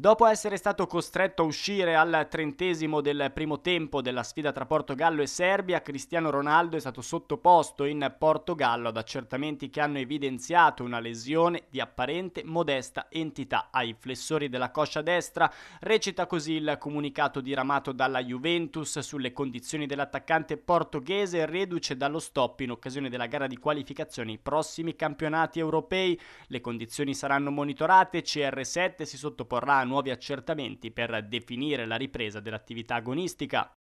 Dopo essere stato costretto a uscire al trentesimo del primo tempo della sfida tra Portogallo e Serbia, Cristiano Ronaldo è stato sottoposto in Portogallo ad accertamenti che hanno evidenziato una lesione di apparente modesta entità ai flessori della coscia destra. Recita così il comunicato diramato dalla Juventus sulle condizioni dell'attaccante portoghese reduce dallo stop in occasione della gara di qualificazione ai prossimi campionati europei. Le condizioni saranno monitorate, CR7 si sottoporrà a nuovi accertamenti per definire la ripresa dell'attività agonistica.